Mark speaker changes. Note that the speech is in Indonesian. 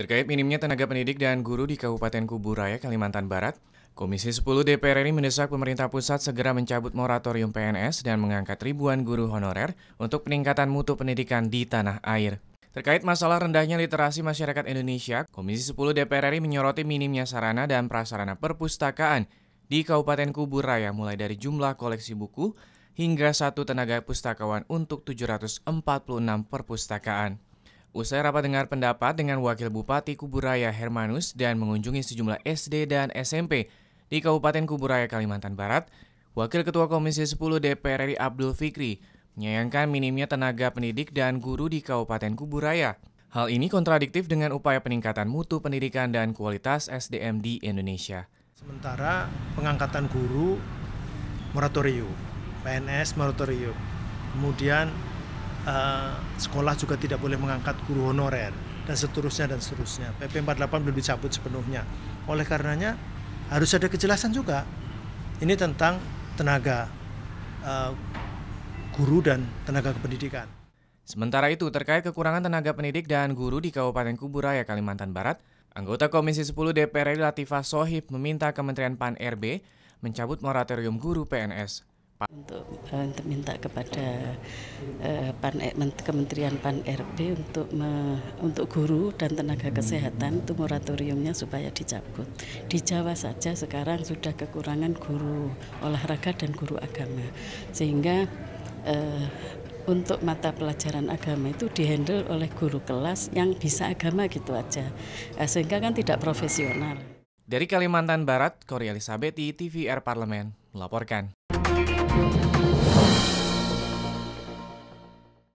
Speaker 1: Terkait minimnya tenaga pendidik dan guru di Kabupaten Kuburaya, Kalimantan Barat, Komisi 10 DPR RI mendesak pemerintah pusat segera mencabut moratorium PNS dan mengangkat ribuan guru honorer untuk peningkatan mutu pendidikan di tanah air. Terkait masalah rendahnya literasi masyarakat Indonesia, Komisi 10 DPR RI menyoroti minimnya sarana dan prasarana perpustakaan di Kabupaten Kuburaya mulai dari jumlah koleksi buku hingga satu tenaga pustakawan untuk 746 perpustakaan. Usai rapat dengar pendapat dengan Wakil Bupati Kuburaya Hermanus dan mengunjungi sejumlah SD dan SMP di Kabupaten Kuburaya, Kalimantan Barat, Wakil Ketua Komisi 10 DPR RI Abdul Fikri menyayangkan minimnya tenaga pendidik dan guru di Kabupaten Kuburaya. Hal ini kontradiktif dengan upaya peningkatan mutu pendidikan dan kualitas SDM di Indonesia.
Speaker 2: Sementara pengangkatan guru moratorium, PNS moratorium, kemudian Eh, sekolah juga tidak boleh mengangkat guru honorer dan seterusnya dan seterusnya. PP 48 belum dicabut sepenuhnya. Oleh karenanya harus ada kejelasan juga. Ini tentang tenaga uh,
Speaker 1: guru dan tenaga kependidikan. Sementara itu terkait kekurangan tenaga pendidik dan guru di Kabupaten Kuburaya Kalimantan Barat, anggota Komisi 10 DPR RI Latifah Sohib meminta Kementerian Pan RB mencabut moratorium guru PNS Eh, untuk,
Speaker 3: minta kepada uh, Pan e, Kementerian Pan RB untuk me, untuk guru dan tenaga kesehatan itu moratoriumnya supaya dicabut. Di Jawa saja sekarang sudah kekurangan guru olahraga dan guru agama sehingga uh, untuk mata pelajaran agama itu dihandle oleh guru kelas yang bisa agama gitu aja sehingga kan tidak profesional.
Speaker 1: Dari Kalimantan Barat, Korea Elisabethi, TVR Parlemen melaporkan.